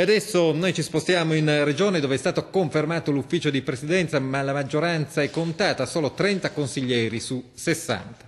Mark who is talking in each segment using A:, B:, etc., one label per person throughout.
A: adesso noi ci spostiamo in regione dove è stato confermato l'ufficio di presidenza, ma la maggioranza è contata, solo 30 consiglieri su 60.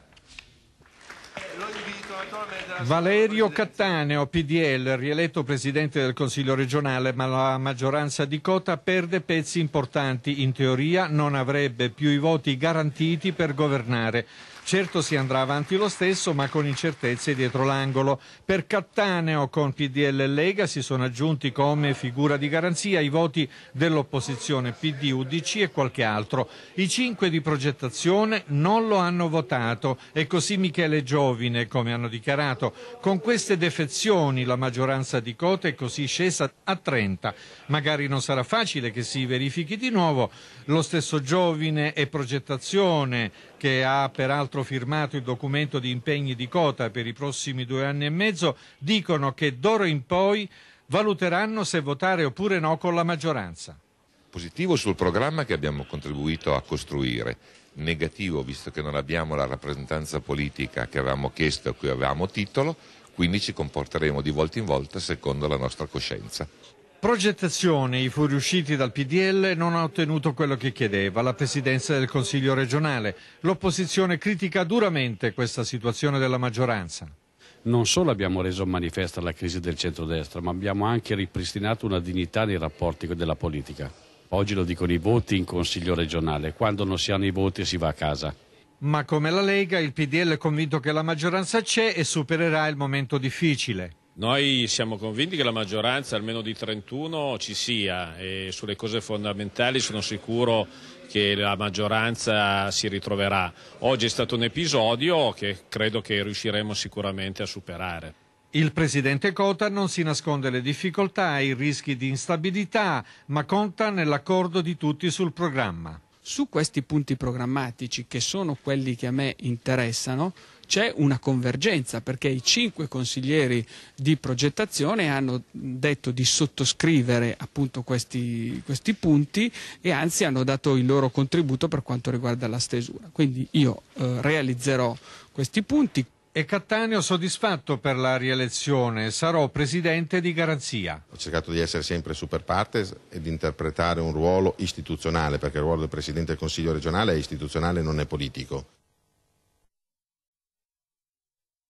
A: Valerio Cattaneo, PDL, rieletto presidente del Consiglio regionale, ma la maggioranza di Cota perde pezzi importanti. In teoria non avrebbe più i voti garantiti per governare. Certo si andrà avanti lo stesso, ma con incertezze dietro l'angolo. Per Cattaneo con PDL e Lega si sono aggiunti come figura di garanzia i voti dell'opposizione PD, UDC e qualche altro. I cinque di progettazione non lo hanno votato e così Michele Giovine, come hanno dichiarato, con queste defezioni la maggioranza di Cote è così scesa a 30. Magari non sarà facile che si verifichi di nuovo. Lo stesso Giovine e progettazione che ha peraltro peraltro firmato il documento di impegni di quota per i prossimi due anni e mezzo, dicono che d'ora in poi valuteranno se votare oppure no con la maggioranza. Positivo sul programma che abbiamo contribuito a costruire, negativo visto che non abbiamo la rappresentanza politica che avevamo chiesto e a cui avevamo titolo, quindi ci comporteremo di volta in volta secondo la nostra coscienza progettazione i fuoriusciti dal PDL non ha ottenuto quello che chiedeva, la presidenza del Consiglio regionale. L'opposizione critica duramente questa situazione della maggioranza. Non solo abbiamo reso manifesta la crisi del centrodestra, ma abbiamo anche ripristinato una dignità nei rapporti della politica. Oggi lo dicono i voti in Consiglio regionale, quando non si hanno i voti si va a casa. Ma come la Lega, il PDL è convinto che la maggioranza c'è e supererà il momento difficile. Noi siamo convinti che la maggioranza, almeno di 31, ci sia e sulle cose fondamentali sono sicuro che la maggioranza si ritroverà. Oggi è stato un episodio che credo che riusciremo sicuramente a superare. Il presidente Cota non si nasconde le difficoltà e i rischi di instabilità, ma conta nell'accordo di tutti sul programma. Su questi punti programmatici, che sono quelli che a me interessano, c'è una convergenza perché i cinque consiglieri di progettazione hanno detto di sottoscrivere appunto questi, questi punti e anzi hanno dato il loro contributo per quanto riguarda la stesura. Quindi io eh, realizzerò questi punti. E Cattaneo soddisfatto per la rielezione, sarò presidente di garanzia. Ho cercato di essere sempre super partes e di interpretare un ruolo istituzionale, perché il ruolo del presidente del Consiglio regionale è istituzionale e non è politico.